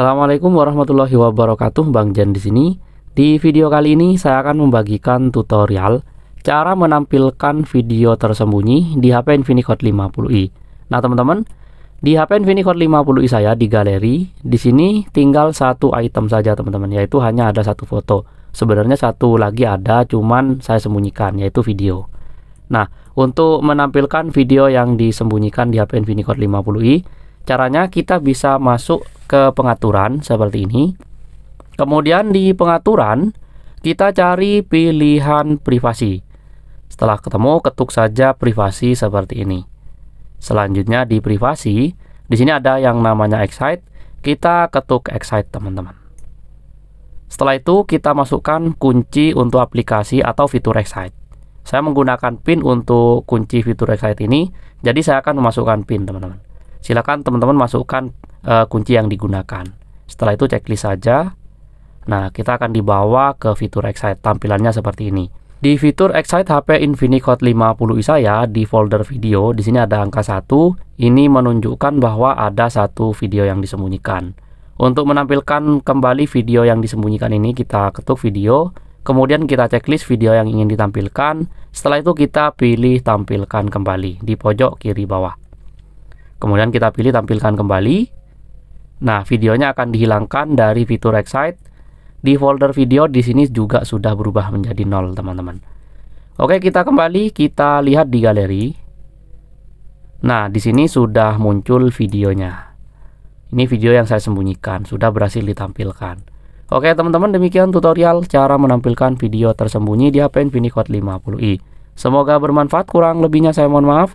Assalamualaikum warahmatullahi wabarakatuh, Bang Jan di sini. Di video kali ini saya akan membagikan tutorial cara menampilkan video tersembunyi di HP Hot 50i. Nah, teman-teman, di HP Hot 50i saya di galeri, di sini tinggal satu item saja, teman-teman, yaitu hanya ada satu foto. Sebenarnya satu lagi ada, cuman saya sembunyikan, yaitu video. Nah, untuk menampilkan video yang disembunyikan di HP Hot 50i, Caranya kita bisa masuk ke pengaturan seperti ini. Kemudian di pengaturan kita cari pilihan privasi. Setelah ketemu ketuk saja privasi seperti ini. Selanjutnya di privasi, di sini ada yang namanya excite, kita ketuk excite teman-teman. Setelah itu kita masukkan kunci untuk aplikasi atau fitur excite. Saya menggunakan pin untuk kunci fitur excite ini, jadi saya akan memasukkan pin teman-teman silakan teman-teman masukkan uh, kunci yang digunakan. Setelah itu checklist saja. Nah, kita akan dibawa ke fitur Excite. Tampilannya seperti ini. Di fitur Excite HP Hot 50i saya di folder video, di sini ada angka 1. Ini menunjukkan bahwa ada satu video yang disembunyikan. Untuk menampilkan kembali video yang disembunyikan ini, kita ketuk video, kemudian kita checklist video yang ingin ditampilkan. Setelah itu kita pilih tampilkan kembali di pojok kiri bawah. Kemudian kita pilih tampilkan kembali. Nah, videonya akan dihilangkan dari fitur Excite. Di folder video di sini juga sudah berubah menjadi nol, teman-teman. Oke, kita kembali, kita lihat di galeri. Nah, di sini sudah muncul videonya. Ini video yang saya sembunyikan, sudah berhasil ditampilkan. Oke teman-teman demikian tutorial cara menampilkan video tersembunyi di HP Infinicode 50i. Semoga bermanfaat, kurang lebihnya saya mohon maaf.